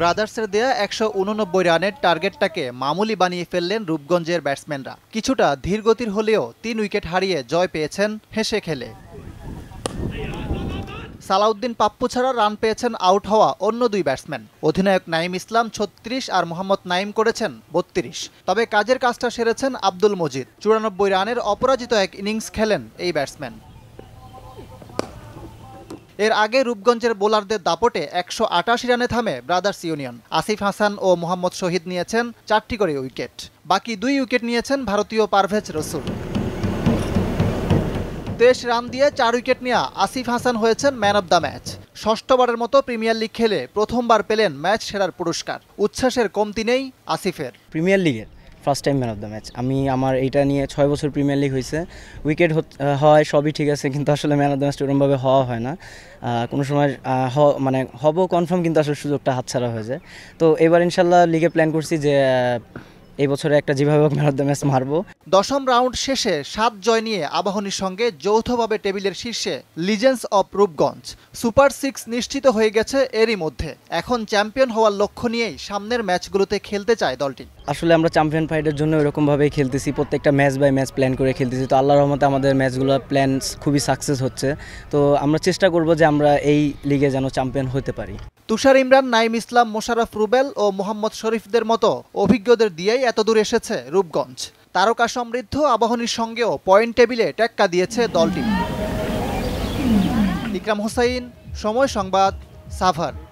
ব্রাদার্সের দেয়া একশো উননব্বই রানের টার্গেটটাকে মামুলি বানিয়ে ফেললেন রূপগঞ্জের ব্যাটসম্যানরা কিছুটা ধীরগতির হলেও তিন উইকেট হারিয়ে জয় পেয়েছেন হেসে খেলে সালাউদ্দিন পাপ্পু ছাড়া রান পেয়েছেন আউট হওয়া অন্য দুই ব্যাটসম্যান অধিনায়ক নাইম ইসলাম ছত্রিশ আর মোহাম্মদ নাইম করেছেন বত্রিশ তবে কাজের কাজটা সেরেছেন আব্দুল মজিদ চুরানব্বই রানের অপরাজিত এক ইনিংস খেলেন এই ব্যাটসম্যান এর আগে রূপগঞ্জের বোলারদের দাপটে একশো আটাশি রানে থামে ব্রাদার্স ইউনিয়ন আসিফ হাসান ও মোহাম্মদ শহীদ নিয়েছেন চারটি করে উইকেট বাকি দুই উইকেট নিয়েছেন ভারতীয় পারভেজ রসুল তেইশ রান দিয়ে চার উইকেট নেওয়া আসিফ হাসান হয়েছেন ম্যান অব দ্য ম্যাচ ষষ্ঠবারের মতো প্রিমিয়ার লিগ খেলে প্রথমবার পেলেন ম্যাচ সেরার পুরস্কার উচ্ছ্বাসের কমতি নেই আসিফের প্রিমিয়ার লিগের first time man of the match আমি আমার এইটা নিয়ে ছয় বছর প্রিমিয়ার লিগ হয়েছে উইকেট হয় সবই ঠিক আছে কিন্তু আসলে ম্যান অফ দ্য ম্যাচটা ওরমভাবে হওয়া হয় না কোনো সময় হ মানে হব কনফার্ম কিন্তু আসলে সুযোগটা হাতছাড়া হয়ে যায় তো এবার ইনশাল্লাহ লিগে প্ল্যান করছি যে এই বছরে একটা যেভাবে হোক ম্যান অফ দ্য ম্যাচ মারবো দশম রাউন্ড শেষে সাত জয় নিয়ে আবাহনীর সঙ্গে যৌথভাবে টেবিলের শীর্ষে Legends of Rupganj super six নিশ্চিত হয়ে গেছে এরই মধ্যে এখন চ্যাম্পিয়ন হওয়ার লক্ষ্য নিয়েই সামনের ম্যাচগুলোতে খেলতে চায় দলটি আসলে আমরা চ্যাম্পিয়ন ফাইটের জন্য এরকমভাবেই খেলতেছি প্রত্যেকটা ম্যাচ বাই ম্যাচ প্ল্যান করে খেলতেছি তো আল্লাহ রহমতে আমাদের ম্যাচগুলোর প্ল্যান খুবই সাকসেস হচ্ছে তো আমরা চেষ্টা করব যে আমরা এই লিগে যেন চ্যাম্পিয়ন হতে পারি তুষার ইমরান নাইম ইসলাম মোশারফ রুবেল ও মোহাম্মদ শরীফদের মতো অভিজ্ঞদের দিয়েই এত দূর এসেছে রূপগঞ্জ তারকা সমৃদ্ধ আবাহনীর সঙ্গেও পয়েন্ট টেবিলে টেক্কা দিয়েছে দলটি ইকরাম হোসাইন সময় সংবাদ সাভার